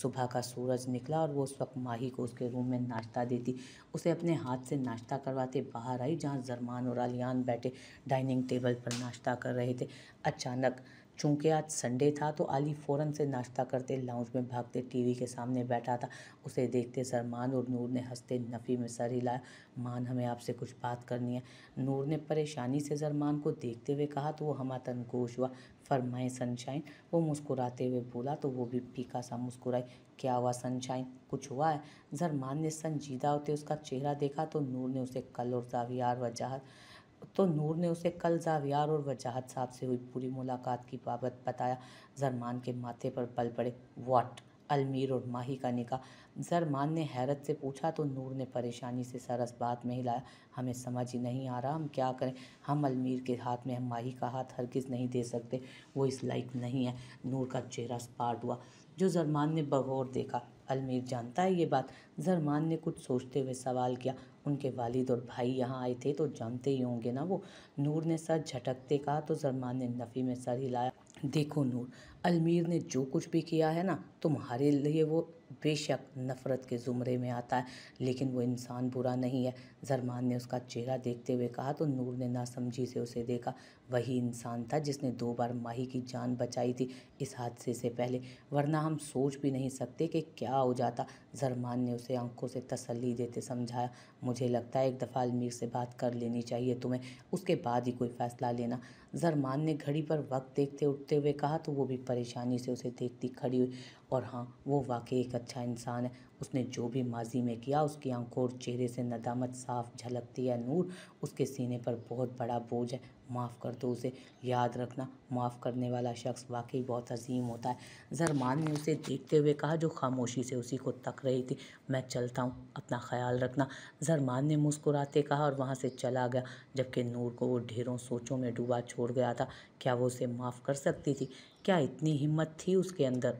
सुबह का सूरज निकला और वो उस वक्त माही को उसके रूम में नाश्ता देती उसे अपने हाथ से नाश्ता करवाते बाहर आई जहाँ जरमान और आलियान बैठे डाइनिंग टेबल पर नाश्ता कर रहे थे अचानक चूँकि आज संडे था तो आली फ़ौरन से नाश्ता करते लाउंज में भागते टीवी के सामने बैठा था उसे देखते सरमान और नूर ने हंसते नफ़ी में सर हिलाया मान हमें आपसे कुछ बात करनी है नूर ने परेशानी से सरमान को देखते हुए कहा तो वो हमा तनकोश हुआ फरमाए सनशाइन वो मुस्कुराते हुए बोला तो वो भी फीका सा मुस्कुराई क्या हुआ सनशाइन कुछ हुआ है जरमान ने संजीदा होते उसका चेहरा देखा तो नूर ने उसे कल और जावियार वजाहत तो नूर ने उसे कल जावियार और वजाहत साहब से हुई पूरी मुलाकात की बाबत बताया जरमान के माथे पर पल पड़े वाट अलमीर और माही का निका जरमान ने हैरत से पूछा तो नूर ने परेशानी से सरस बात में हिलाया हमें समझ ही नहीं आ रहा हम क्या करें हम अलमीर के हाथ में हम माही का हाथ हरगिज़ नहीं दे सकते वो इस लाइक नहीं है नूर का चेहरा स्पाट हुआ जो जरमान ने बगौर देखा अलमीर जानता है ये बात जरमान ने कुछ सोचते हुए सवाल किया उनके वालिद और भाई यहाँ आए थे तो जानते ही होंगे ना वो नूर ने सर झटकते कहा तो जरमान ने नफ़ी में सर हिलाया देखो नूर अलमीर ने जो कुछ भी किया है ना तुम्हारे लिए वो बेशक नफ़रत के ज़ुमरे में आता है लेकिन वो इंसान बुरा नहीं है जरमान ने उसका चेहरा देखते हुए कहा तो नूर ने नासमझी से उसे देखा वही इंसान था जिसने दो बार माही की जान बचाई थी इस हादसे से पहले वरना हम सोच भी नहीं सकते कि क्या हो जाता जरमान ने उसे आंखों से तसल्ली देते समझाया मुझे लगता है एक दफ़ा अलमीर से बात कर लेनी चाहिए तुम्हें उसके बाद ही कोई फ़ैसला लेना जरमान ने घड़ी पर वक्त देखते उठते हुए कहा तो वो भी परेशानी से उसे देखती खड़ी हुई और हाँ वो वाकई एक अच्छा इंसान है उसने जो भी माजी में किया उसकी आंखों और चेहरे से नदामत साफ झलकती है नूर उसके सीने पर बहुत बड़ा बोझ है माफ़ कर दो उसे याद रखना माफ़ करने वाला शख्स वाकई बहुत अजीम होता है जरमान ने उसे देखते हुए कहा जो खामोशी से उसी को तक रही थी मैं चलता हूँ अपना ख्याल रखना जरमान ने मुस्कुराते कहा और वहाँ से चला गया जबकि नूर को वो ढेरों सोचों में डूबा छोड़ गया था क्या वो उसे माफ़ कर सकती थी क्या इतनी हिम्मत थी उसके अंदर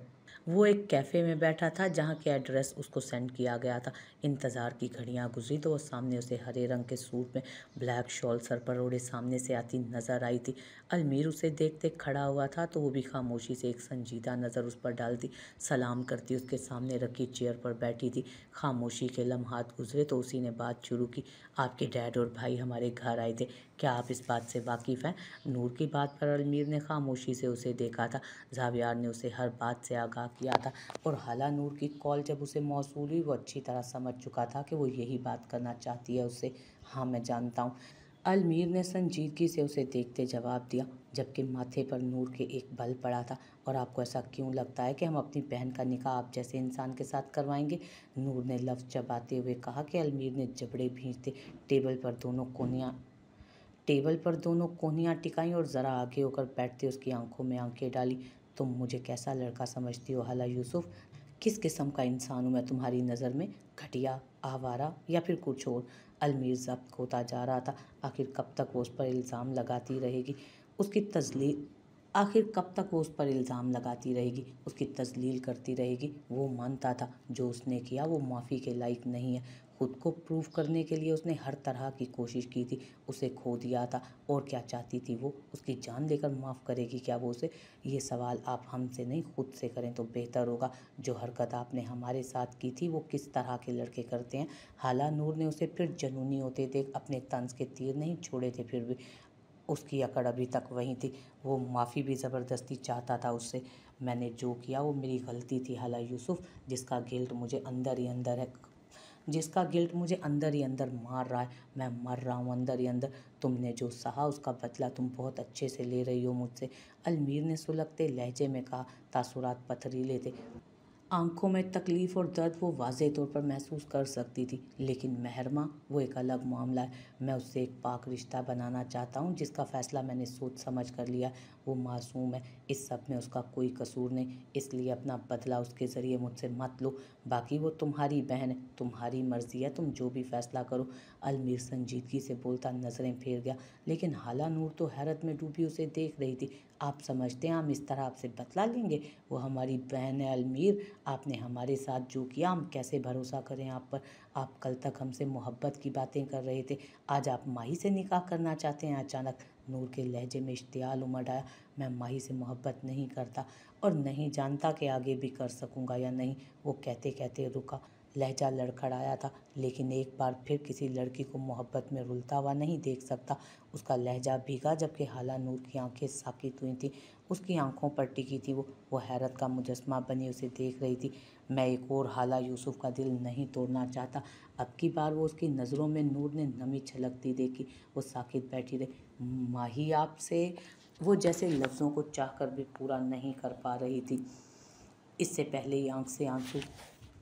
वो एक कैफ़े में बैठा था जहाँ के एड्रेस उसको सेंड किया गया था इंतज़ार की घड़ियाँ गुजरी तो वो सामने उसे हरे रंग के सूट में ब्लैक शॉल सर पर ओढ़े सामने से आती नज़र आई थी अलमीर उसे देखते खड़ा हुआ था तो वो भी खामोशी से एक संजीदा नज़र उस पर डालती सलाम करती उसके सामने रखी चेयर पर बैठी थी खामोशी के लम्हात गुजरे तो उसी ने बात शुरू की आपके डैड और भाई हमारे घर आए थे क्या आप इस बात से वाकिफ़ हैं नूर की बात पर अलमीर ने खामोशी से उसे देखा था जावियार ने उसे हर बात से आगाह किया था और हला नूर की कॉल जब उसे मौसू हुई वो अच्छी तरह समझ चुका था कि वो यही बात करना चाहती है उससे हाँ मैं जानता हूँ अलमीर ने संजीदगी से उसे देखते जवाब दिया जबकि माथे पर नूर के एक बल पड़ा था और आपको ऐसा क्यों लगता है कि हम अपनी बहन का निकाह आप जैसे इंसान के साथ करवाएंगे नूर ने लफ्ज़ चबाते हुए कहा कि अलमीर ने जबड़े भीजते टेबल पर दोनों कोनियाँ टेबल पर दोनों कोनिया टिकाई और ज़रा आगे होकर बैठते उसकी आंखों में आंखें डाली तुम मुझे कैसा लड़का समझती हो हला यूसुफ किस किस्म का इंसान हूँ मैं तुम्हारी नज़र में घटिया आवारा या फिर कुछ और अलमीर जब्त होता जा रहा था आखिर कब तक वो उस पर इल्ज़ाम लगाती रहेगी उसकी तजलील आखिर कब तक वो उस पर इल्ज़ाम लगाती रहेगी उसकी तजलील करती रहेगी वो मानता था जो उसने किया वो माफ़ी के लायक नहीं है खुद को प्रूव करने के लिए उसने हर तरह की कोशिश की थी उसे खो दिया था और क्या चाहती थी वो उसकी जान लेकर माफ़ करेगी क्या वो उसे ये सवाल आप हमसे नहीं खुद से करें तो बेहतर होगा जो हरकत आपने हमारे साथ की थी वो किस तरह के लड़के करते हैं हाला नूर ने उसे फिर जनूनी होते देख अपने तंज के तीर नहीं छोड़े थे फिर भी उसकी अकड़ अभी तक वहीं थी वो माफ़ी भी ज़बरदस्ती चाहता था उससे मैंने जो किया वो मेरी गलती थी हाला यूसुफ जिसका गिल्ट मुझे अंदर ही अंदर है जिसका गिल्ट मुझे अंदर ही अंदर मार रहा है मैं मर रहा हूँ अंदर ही अंदर तुमने जो सहा उसका बदला तुम बहुत अच्छे से ले रही हो मुझसे अलमीर ने सुलगते लहजे में कहा तासुरात पथरीले थे आंखों में तकलीफ़ और दर्द वो वाजे तौर पर महसूस कर सकती थी लेकिन महरमा वो एक अलग मामला है मैं उससे एक पाक रिश्ता बनाना चाहता हूँ जिसका फ़ैसला मैंने सोच समझ कर लिया वो मासूम है इस सब में उसका कोई कसूर नहीं इसलिए अपना बदला उसके ज़रिए मुझसे मत लो बाकी वो तुम्हारी बहन है तुम्हारी मर्ज़ी है तुम जो भी फैसला करो अलमीर संजीदगी से बोलता नज़रें फेर गया लेकिन हाला नूर तो हैरत में डूबी उसे देख रही थी आप समझते हैं हम इस तरह आपसे बदला लेंगे वो हमारी बहन है अलमीर आपने हमारे साथ जो किया हम कैसे भरोसा करें आप पर आप कल तक हमसे मोहब्बत की बातें कर रहे थे आज आप माही से निकाह करना चाहते हैं अचानक नूर के लहजे में इश्तियाल उमड़ आया मैं माही से मोहब्बत नहीं करता और नहीं जानता कि आगे भी कर सकूँगा या नहीं वो कहते कहते रुका लहजा लड़खड़ाया था लेकिन एक बार फिर किसी लड़की को मोहब्बत में रुलता हुआ नहीं देख सकता उसका लहजा भीगा जबकि हाला नूर की आंखें साकित हुई थी उसकी आंखों पर टिकी थी वो वो हैरत का मुजस्मा बनी उसे देख रही थी मैं एक और हाला यूसुफ का दिल नहीं तोड़ना चाहता अब की बार वो उसकी नज़रों में नूर ने नमी छलकती देखी वो साकित बैठी रही माही आपसे वो जैसे लफ्ज़ों को चाह कर भी पूरा नहीं कर पा रही थी इससे पहले ही आंख से आंसू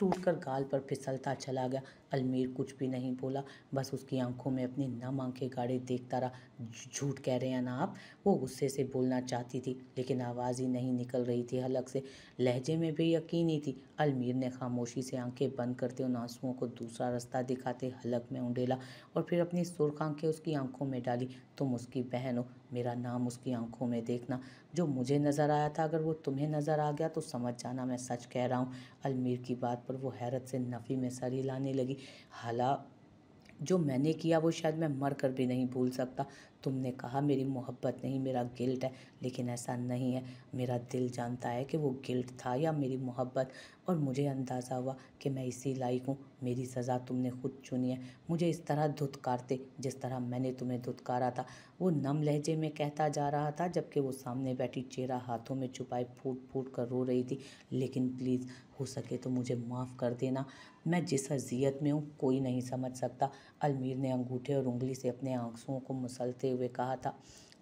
टूटकर गाल पर फिसलता चला गया अलमीर कुछ भी नहीं बोला बस उसकी आंखों में अपनी नम आंखें गाड़े देखता रहा झूठ कह रहे हैं ना आप वो गुस्से से बोलना चाहती थी लेकिन आवाज़ ही नहीं निकल रही थी हलक से लहजे में भी यकीन ही थी अलमीर ने खामोशी से आंखें बंद करते उन आंसुओं को दूसरा रास्ता दिखाते हलक में उंडेला और फिर अपनी सुर्ख आंखें उसकी आंखों में डाली तुम उसकी बहन हो मेरा नाम उसकी आंखों में देखना जो मुझे नज़र आया था अगर वो तुम्हें नज़र आ गया तो समझ जाना मैं सच कह रहा हूँ अलमीर की बात पर वो हैरत से नफ़ी में सर हिलाने लगी हाला जो मैंने किया वो शायद मैं मर कर भी नहीं भूल सकता तुमने कहा मेरी मोहब्बत नहीं मेरा गिल्ट है लेकिन ऐसा नहीं है मेरा दिल जानता है कि वो गिल्ट था या मेरी मोहब्बत और मुझे अंदाज़ा हुआ कि मैं इसी लायक हूँ मेरी सज़ा तुमने खुद चुनी है मुझे इस तरह धुतकारते जिस तरह मैंने तुम्हें धुतकारा था वो नम लहजे में कहता जा रहा था जबकि वो सामने बैठी चेहरा हाथों में छुपाए फूट फूट कर रो रही थी लेकिन प्लीज़ हो सके तो मुझे माफ़ कर देना मैं जिस अजियत में हूँ कोई नहीं समझ सकता अलमीर ने अंगूठे और उंगली से अपने आंसुओं को मसलते हुए कहा था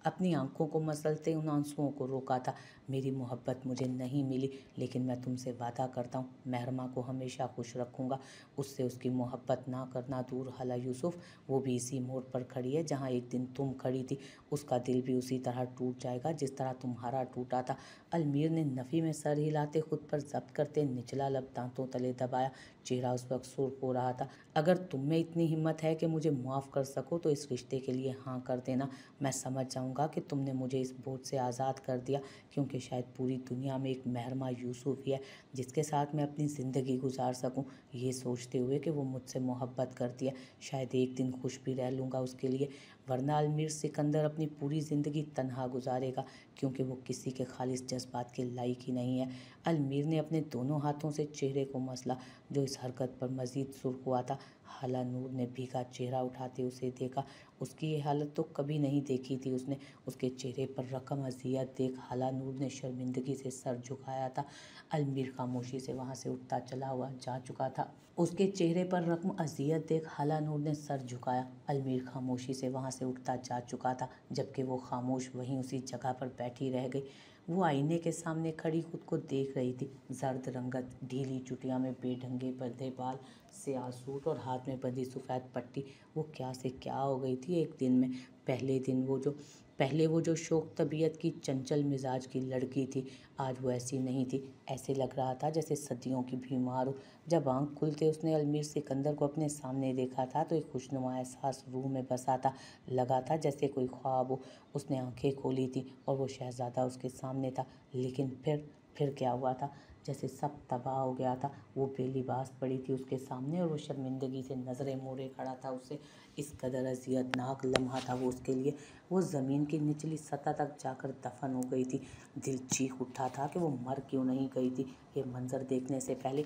अपनी आंखों को मसलते उन आंसुओं को रोका था मेरी मोहब्बत मुझे नहीं मिली लेकिन मैं तुमसे वादा करता हूँ महरमा को हमेशा खुश रखूँगा उससे उसकी मोहब्बत ना करना दूर हला यूसुफ वो भी इसी मोड़ पर खड़ी है जहाँ एक दिन तुम खड़ी थी उसका दिल भी उसी तरह टूट जाएगा जिस तरह तुम्हारा टूटा था अलमीर ने नफ़ी में सर हिलाते खुद पर जब्त करते निचला लब दांतों तले दबाया चेहरा उस वक्त सुर्ख हो रहा था अगर तुम में इतनी हिम्मत है कि मुझे माफ़ कर सको तो इस रिश्ते के लिए हाँ कर देना मैं समझ जाऊँगा कि तुमने मुझे इस बोझ से आज़ाद कर दिया क्योंकि शायद पूरी दुनिया में एक महरमा यूसुफ ही है जिसके साथ मैं अपनी ज़िंदगी गुजार सकूँ ये सोचते हुए कि वो मुझसे मोहब्बत करती है शायद एक दिन खुश भी रह लूँगा उसके लिए वरना अलमीर सिकंदर अपनी पूरी ज़िंदगी तनहा गुजारेगा क्योंकि वो किसी के खालिश जज्बात के लायक ही नहीं है अलमीर ने अपने दोनों हाथों से चेहरे को मसला जो इस हरकत पर मज़ीद सुर्ख हुआ था हाला नूर ने भीगा चेहरा उठाते उसे देखा उसकी ये हालत तो कभी नहीं देखी थी उसने उसके चेहरे पर रकम अजियत देख हाला नूर ने शर्मिंदगी से सर झुकाया था अलमीर खामोशी से वहाँ से उठता चला हुआ जा चुका था उसके चेहरे पर रकम अजियत देख हाला नूर ने सर झुकाया अलमीर खामोशी से वहाँ से उठता जा चुका था जबकि वो खामोश वहीं उसी जगह पर बैठी रह गई वो आईने के सामने खड़ी खुद को देख रही थी जर्द रंगत ढीली चुटिया में बेढंगे बंधे बाल से आसूट और हाथ में बंधी सफ़ेद पट्टी वो क्या से क्या हो गई थी होती है एक दिन में पहले दिन वो जो पहले वो जो शोक तबीयत की चंचल मिजाज की लड़की थी आज वो ऐसी नहीं थी ऐसे लग रहा था जैसे सदियों की बीमार हो जब आंख खुलते उसने अलमीर सिकंदर को अपने सामने देखा था तो एक खुशनुमा एहसास रूह में बसा था लगा था जैसे कोई ख्वाब हो उसने आंखें खोली थी और वो शहजादा उसके सामने था लेकिन फिर फिर क्या हुआ था जैसे सब तबाह हो गया था वो बेलिबास पड़ी थी उसके सामने और वो शर्मिंदगी से नज़रें मोरे खड़ा था उसे इस कदर अziयतनाक लम्हा था वो उसके लिए वो ज़मीन की निचली सतह तक जाकर दफन हो गई थी दिल चीख उठा था कि वो मर क्यों नहीं गई थी ये मंज़र देखने से पहले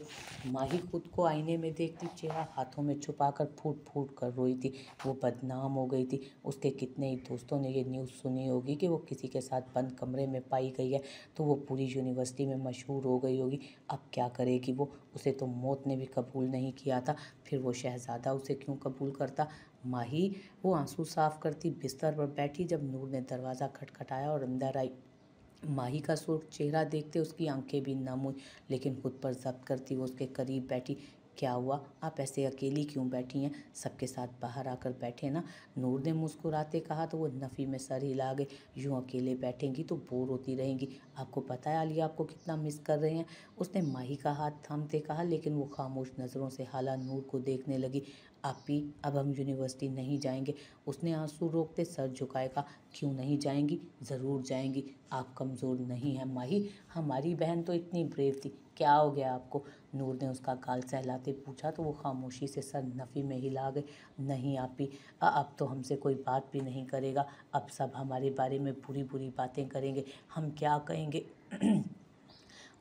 माही खुद को आईने में देखती चेहरा हाथों में छुपा कर फूट फूट कर रोई थी वो बदनाम हो गई थी उसके कितने ही दोस्तों ने ये न्यूज़ सुनी होगी कि वो किसी के साथ बंद कमरे में पाई गई है तो वो पूरी यूनिवर्सिटी में मशहूर हो गई होगी होगी अब क्या करेगी वो उसे तो मौत ने भी कबूल नहीं किया था फिर वो शहज़ादा उसे क्यों कबूल करता माही वो आंसू साफ करती बिस्तर पर बैठी जब नूर ने दरवाज़ा खटखटाया और अंदर आई माही का सुर्ख चेहरा देखते उसकी आंखें भी नम हुई लेकिन खुद पर जब्त करती वो उसके करीब बैठी क्या हुआ आप ऐसे अकेली क्यों बैठी हैं सबके साथ बाहर आकर बैठे ना नूर ने मुस्कुराते कहा तो वो नफ़ी में सर हिला गए यूँ अकेले बैठेंगी तो बोर होती रहेंगी आपको पता है आलिया आपको कितना मिस कर रहे हैं उसने माही का हाथ थामते कहा लेकिन वो खामोश नज़रों से हाला नूर को देखने लगी आपी अब हम यूनिवर्सिटी नहीं जाएंगे उसने आंसू रोकते सर झुकाए कहा क्यों नहीं जाएंगी ज़रूर जाएंगी आप कमज़ोर नहीं हैं माही हमारी बहन तो इतनी ब्रेव थी क्या हो गया आपको नूर ने उसका गाल सहलाते पूछा तो वो खामोशी से सर नफ़ी में ही ला गए नहीं आपी अब तो हमसे कोई बात भी नहीं करेगा अब सब हमारे बारे में बुरी बुरी बातें करेंगे हम क्या कहेंगे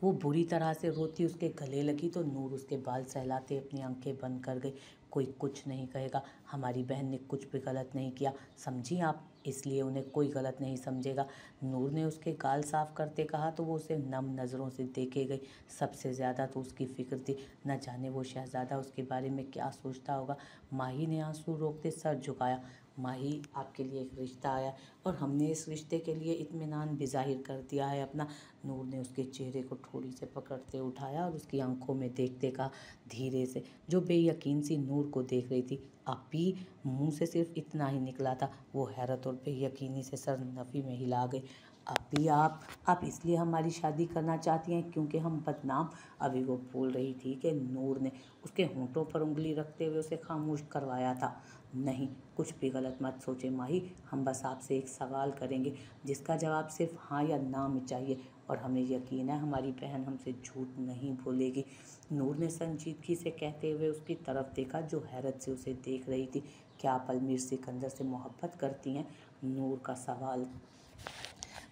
वो बुरी तरह से रोती उसके गले लगी तो नूर उसके बाल सहलाते अपनी आंखें बंद कर गई कोई कुछ नहीं कहेगा हमारी बहन ने कुछ भी गलत नहीं किया समझी आप इसलिए उन्हें कोई गलत नहीं समझेगा नूर ने उसके गाल साफ करते कहा तो वो उसे नम नज़रों से देखे गई सबसे ज़्यादा तो उसकी फ़िक्र थी न जाने वो शहज़ादा उसके बारे में क्या सोचता होगा माही ने आंसू रोकते सर झुकाया माही आपके लिए एक रिश्ता आया और हमने इस रिश्ते के लिए इतमान भी जाहिर कर दिया है अपना नूर ने उसके चेहरे को थोड़ी से पकड़ते उठाया और उसकी आंखों में देखते कहा धीरे से जो बेयकीन सी नूर को देख रही थी भी मुँह से सिर्फ इतना ही निकला था वो हैरत और बेयकीनी से सर नफ़ी में हिला गई अभी आप आप इसलिए हमारी शादी करना चाहती हैं क्योंकि हम बदनाम अभी वो बोल रही थी कि नूर ने उसके होंठों पर उंगली रखते हुए उसे खामोश करवाया था नहीं कुछ भी गलत मत सोचे माही हम बस आपसे एक सवाल करेंगे जिसका जवाब सिर्फ हाँ या ना में चाहिए और हमें यकीन है हमारी बहन हमसे झूठ नहीं भूलेगी नूर ने संजीदगी से कहते हुए उसकी तरफ देखा जो हैरत से उसे देख रही थी क्या आप अलमीर सिकंदर से मोहब्बत करती हैं नूर का सवाल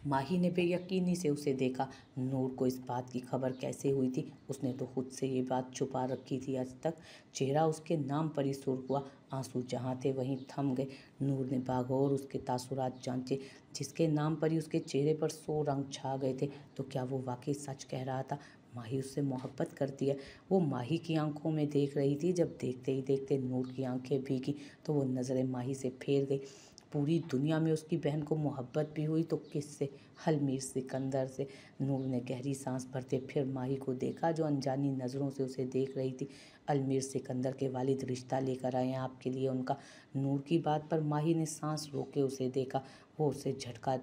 माही ने बेयकीनी से उसे देखा नूर को इस बात की खबर कैसे हुई थी उसने तो खुद से ये बात छुपा रखी थी आज तक चेहरा उसके नाम पर ही सुर हुआ आंसू जहाँ थे वहीं थम गए नूर ने बागौर उसके तासुरात जांचे जिसके नाम पर ही उसके चेहरे पर सो रंग छा गए थे तो क्या वो वाकई सच कह रहा था माही उससे मोहब्बत करती है वो माही की आंखों में देख रही थी जब देखते ही देखते नूर की आंखें भीगी तो वो नज़रें माही से फेर गई पूरी दुनिया में उसकी बहन को मोहब्बत भी हुई तो किससे हलमीर सिकंदर से नूर ने गहरी सांस भरते फिर माही को देखा जो अनजानी नज़रों से उसे देख रही थी अलमीर सिकंदर के वालिद रिश्ता लेकर आए हैं आपके लिए उनका नूर की बात पर माही ने सांस के उसे देखा वो उसे झटका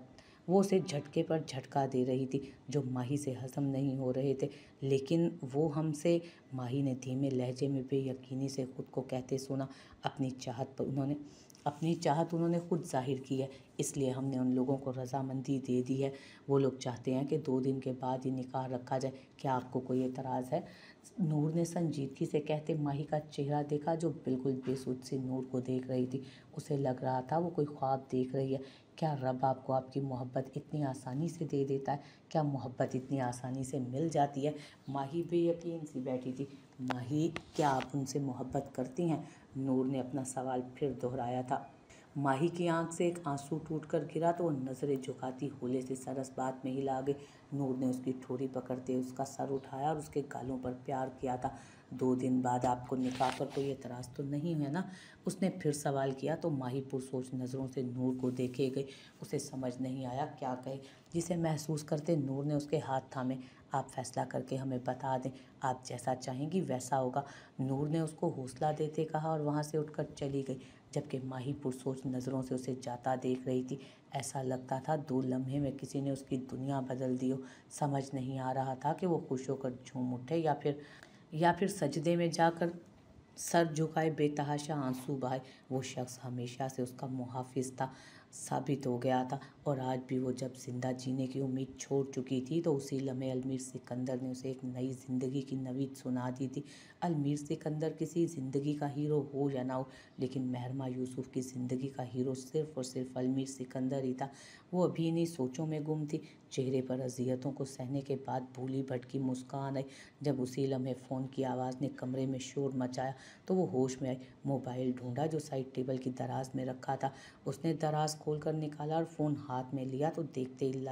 वो उसे झटके पर झटका दे रही थी जो माही से हजम नहीं हो रहे थे लेकिन वो हमसे माही ने धीमे लहजे में बेयकीनी से खुद को कहते सुना अपनी चाहत पर उन्होंने अपनी चाहत उन्होंने खुद जाहिर की है इसलिए हमने उन लोगों को रजामंदी दे दी है वो लोग चाहते हैं कि दो दिन के बाद ये निकाह रखा जाए क्या आपको कोई एतराज़ है नूर ने संजीदगी से कहते माही का चेहरा देखा जो बिल्कुल बेसुध से नूर को देख रही थी उसे लग रहा था वो कोई ख्वाब देख रही है क्या रब आपको आपकी मोहब्बत इतनी आसानी से दे देता है क्या मोहब्बत इतनी आसानी से मिल जाती है माही बेयकीन सी बैठी थी माही क्या आप उनसे मोहब्बत करती हैं नूर ने अपना सवाल फिर दोहराया था माही की आंख से एक आंसू टूटकर गिरा तो वो नज़रें झुकाती होले से सरस बात में ही लागे नूर ने उसकी ठोरी पकड़ते उसका सर उठाया और उसके गालों पर प्यार किया था दो दिन बाद आपको निकाह पर कोई एतराज़ तो नहीं है ना उसने फिर सवाल किया तो माही पुरसोच नज़रों से नूर को देखे गई उसे समझ नहीं आया क्या कहे जिसे महसूस करते नूर ने उसके हाथ थामे आप फैसला करके हमें बता दें आप जैसा चाहेंगी वैसा होगा नूर ने उसको हौसला देते कहा और वहाँ से उठकर चली गई जबकि माही पुरसोच नज़रों से उसे जाता देख रही थी ऐसा लगता था दो लम्हे में किसी ने उसकी दुनिया बदल दी हो समझ नहीं आ रहा था कि वो खुश होकर झूम उठे या फिर या फिर सजदे में जाकर सर झुकाए बेतहाशा आंसू बहाए वो शख्स हमेशा से उसका मुहाफिज था साबित हो गया था और आज भी वो जब ज़िंदा जीने की उम्मीद छोड़ चुकी थी तो उसी लम्हे अलमीर सिकंदर ने उसे एक नई ज़िंदगी की नवीद सुना दी थी अलमीर सिकंदर किसी ज़िंदगी का हीरो हो या ना हो लेकिन महरमा यूसुफ की ज़िंदगी का हीरो सिर्फ और सिर्फ अलमीर सिकंदर ही था वो अभी इन्हीं सोचों में गुम थी चेहरे पर अजियतों को सहने के बाद भूली भटकी मुस्कान आई जब उसी लम्हे फ़ोन की आवाज़ ने कमरे में शोर मचाया तो वो होश में आई मोबाइल ढूंढा जो साइड टेबल की दराज में रखा था उसने दराज खोल कर निकाला और फ़ोन हाथ में लिया तो देखते ही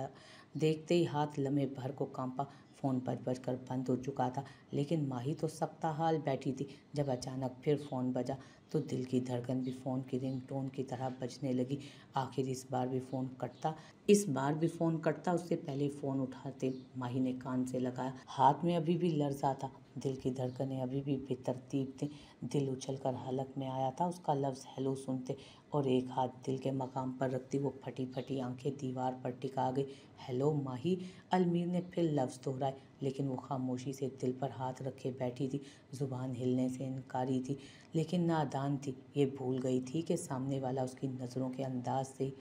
देखते ही हाथ लम्हे भर को कांपा फ़ोन बज बज कर बंद हो चुका था लेकिन माही तो सकता हाल बैठी थी जब अचानक फिर फ़ोन बजा तो दिल की धड़कन भी फ़ोन की रिंग टोन की तरह बजने लगी आखिर इस बार भी फ़ोन कटता इस बार भी फ़ोन कटता उससे पहले फ़ोन उठाते माही ने कान से लगाया हाथ में अभी भी लर्जा था दिल की धड़कनें अभी भी बेतरतीब थी दिल उछल कर हलक में आया था उसका लफ्ज़ हेलो सुनते और एक हाथ दिल के मकाम पर रखती वो फटी फटी आंखें दीवार पर टिका गई हेलो माही अलमीर ने फिर लफ्ज़ दोहराए लेकिन वो खामोशी से दिल पर हाथ रखे बैठी थी ज़ुबान हिलने से इनकारी थी लेकिन नादान थी ये भूल गई थी कि सामने वाला उसकी नज़रों के अंदाज से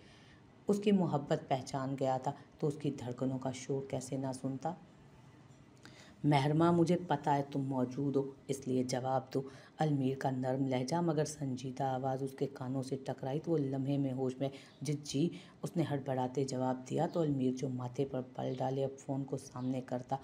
उसकी मोहब्बत पहचान गया था तो उसकी धड़कनों का शोर कैसे ना सुनता महरमा मुझे पता है तुम मौजूद हो इसलिए जवाब दो अलमीर का नरम लहजा मगर संजीदा आवाज़ उसके कानों से टकराई तो वो लम्हे में होश में जिद जी उसने हड़बड़ाते जवाब दिया तो अलमीर जो माथे पर पल डाले अब फ़ोन को सामने करता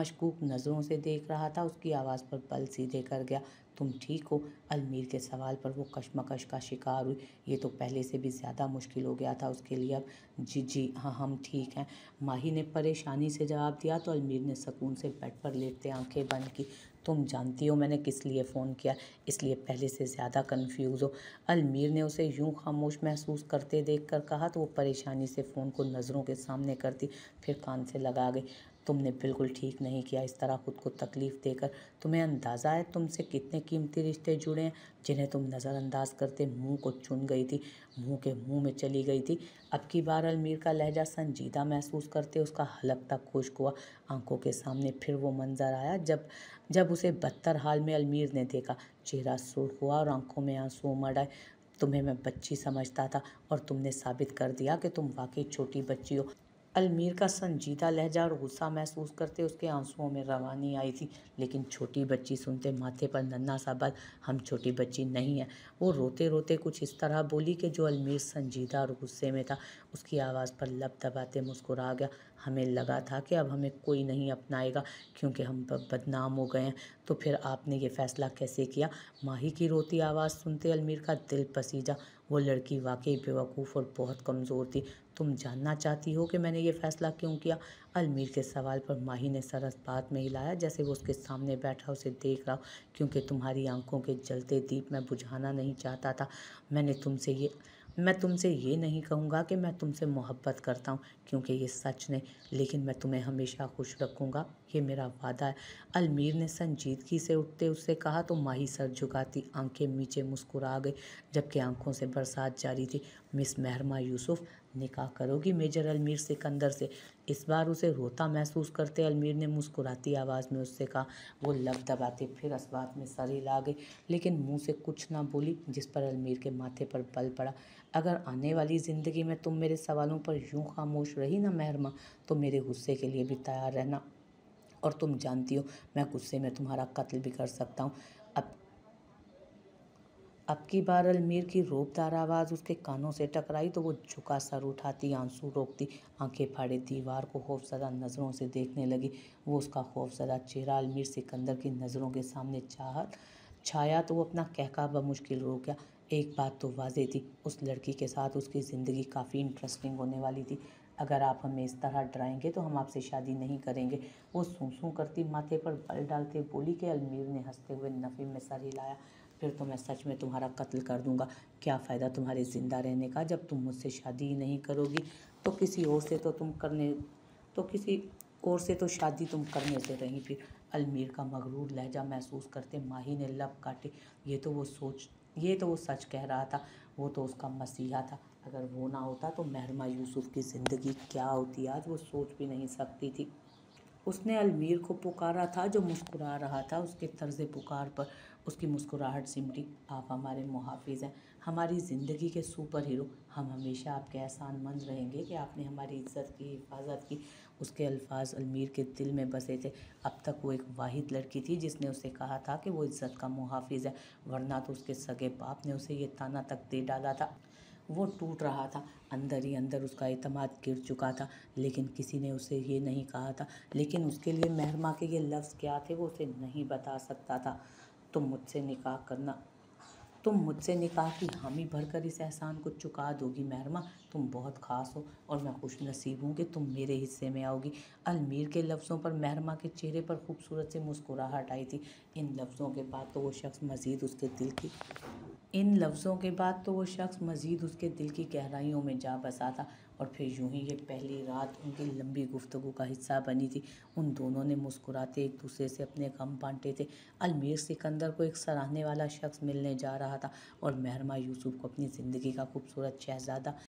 मशकूक नज़रों से देख रहा था उसकी आवाज़ पर पल सीधे कर गया तुम ठीक हो अलमीर के सवाल पर वो कशमकश का शिकार हुई ये तो पहले से भी ज़्यादा मुश्किल हो गया था उसके लिए अब जी जी हाँ हम ठीक हैं माही ने परेशानी से जवाब दिया तो अलमीर ने सुकून से बेड पर लेटते आंखें बंद की तुम जानती हो मैंने किस लिए फ़ोन किया इसलिए पहले से ज़्यादा कंफ्यूज हो अलमीर ने उसे यूं खामोश महसूस करते देखकर कहा तो वो परेशानी से फ़ोन को नज़रों के सामने करती फिर कान से लगा गई तुमने बिल्कुल ठीक नहीं किया इस तरह खुद को तकलीफ़ देकर तुम्हें अंदाज़ा है तुमसे कितने कीमती रिश्ते जुड़े हैं जिन्हें तुम नज़रअंदाज करते मुंह को चुन गई थी मुंह के मुंह में चली गई थी अब की बार अलमीर का लहजा संजीदा महसूस करते उसका हलकता खुश्क हुआ आंखों के सामने फिर वो मंज़र आया जब जब उसे बदतर हाल में अलमीर ने देखा चेहरा सुर्ख हुआ और आंखों में आंसू उमड़ आए तुम्हें मैं बच्ची समझता था और तुमने साबित कर दिया कि तुम वाकई छोटी बच्ची हो अलमीर का संजीदा लहजा और गुस्सा महसूस करते उसके आंसुओं में रवानी आई थी लेकिन छोटी बच्ची सुनते माथे पर नन्ना सा बल हम छोटी बच्ची नहीं है वो रोते रोते कुछ इस तरह बोली कि जो अलमीर संजीदा और गुस्से में था उसकी आवाज़ पर लब दबाते मुस्कुरा गया हमें लगा था कि अब हमें कोई नहीं अपनाएगा क्योंकि हम बदनाम हो गए हैं तो फिर आपने ये फ़ैसला कैसे किया माही की रोती आवाज़ सुनते अलमीर का दिल पसीजा वो लड़की वाकई बेवकूफ़ और बहुत कमज़ोर थी तुम जानना चाहती हो कि मैंने ये फ़ैसला क्यों किया अलमीर के सवाल पर माही ने सरस बात में हिलाया जैसे वो उसके सामने बैठा उसे देख रहा हो क्योंकि तुम्हारी आंखों के जलते दीप मैं बुझाना नहीं चाहता था मैंने तुमसे ये मैं तुमसे ये नहीं कहूँगा कि मैं तुमसे मोहब्बत करता हूँ क्योंकि ये सच नहीं लेकिन मैं तुम्हें हमेशा खुश रखूँगा ये मेरा वादा है अलमीर ने संजीदगी से उठते उससे कहा तो माही सर झुकाती आंखें नीचे मुस्कुरा गई जबकि आंखों से बरसात जारी थी मिस महरमा यूसुफ़ निकाह करोगी मेजर अलमीर सिकंदर से इस बार उसे रोता महसूस करते अलमीर ने मुस्कुराती आवाज़ में उससे कहा वो लब दबाते फिर असबात में सर ला गई लेकिन मुंह से कुछ ना बोली जिस पर अलमीर के माथे पर बल पड़ा अगर आने वाली ज़िंदगी में तुम मेरे सवालों पर यूँ खामोश रही ना महरमा तो मेरे गुस्से के लिए भी तैयार रहना और तुम जानती हो मैं गुस्से में तुम्हारा कत्ल भी कर सकता हूँ अब की बार अलमीर की रोबदार आवाज़ उसके कानों से टकराई तो वो झुका सर उठाती आंसू रोकती आंखें फाड़े दीवार को खौफजदा नज़रों से देखने लगी वो उसका खौफजदा चेहरा अलमीर सिकंदर की नज़रों के सामने चाह छाया तो वो अपना कहका ब मुश्किल रो गया एक बात तो वाजे थी उस लड़की के साथ उसकी ज़िंदगी काफ़ी इंटरेस्टिंग होने वाली थी अगर आप हमें इस तरह डराएंगे तो हम आपसे शादी नहीं करेंगे वो सूं सूं करती माथे पर बल डालते बोली कि अलमीर ने हंसते हुए नफ़ी में सर हिलाया फिर तो मैं सच में तुम्हारा कत्ल कर दूंगा क्या फ़ायदा तुम्हारे ज़िंदा रहने का जब तुम मुझसे शादी ही नहीं करोगी तो किसी और से तो तुम करने तो किसी और से तो शादी तुम करने से रही फिर अलमीर का मगरूर लहजा महसूस करते माही ने लब काटे ये तो वो सोच ये तो वो सच कह रहा था वो तो उसका मसीहा था अगर वो ना होता तो महरमा यूसुफ की ज़िंदगी क्या होती आज वो सोच भी नहीं सकती थी उसने अलमीर को पुकारा था जो मुस्कुरा रहा था उसके तर्ज पुकार पर उसकी मुस्कुराहट सिमटी आप हमारे मुहाफिज हैं हमारी ज़िंदगी के सुपर हीरो हम हमेशा आपके एहसान मंद रहेंगे कि आपने हमारी इज्जत की हिफाजत की उसके अल्फाज अलमीर के दिल में बसे थे अब तक वो एक वाहिद लड़की थी जिसने उसे कहा था कि वो इज़्ज़त का मुहाफिज है वरना तो उसके सगे बाप ने उसे ये ताना तक दे डाला था वो टूट रहा था अंदर ही अंदर उसका अतमाद गिर चुका था लेकिन किसी ने उसे ये नहीं कहा था लेकिन उसके लिए महरमा के ये लफ्ज़ क्या थे वो उसे नहीं बता सकता था तुम मुझसे निकाह करना तुम मुझसे निकाह की हामी भरकर इस एहसान को चुका दोगी महरमा तुम बहुत ख़ास हो और मैं खुश नसीब हूँ कि तुम मेरे हिस्से में आओगी अलमीर के लफ्ज़ों पर महरमा के चेहरे पर खूबसूरत से मुस्कुराहट आई थी इन लफ्ज़ों के बाद तो वो शख्स मज़ीद उसके दिल की इन लफ्ज़ों के बाद तो वो शख्स मज़ीद उसके दिल की गहराइयों में जा बसा था और फिर यूं ही ये पहली रात उनकी लंबी गुफ्तु का हिस्सा बनी थी उन दोनों ने मुस्कुराते एक दूसरे से अपने गम बांटे थे अलमीर सिकंदर को एक सराहने वाला शख्स मिलने जा रहा था और महरमा यूसुफ को अपनी ज़िंदगी का खूबसूरत शहजादा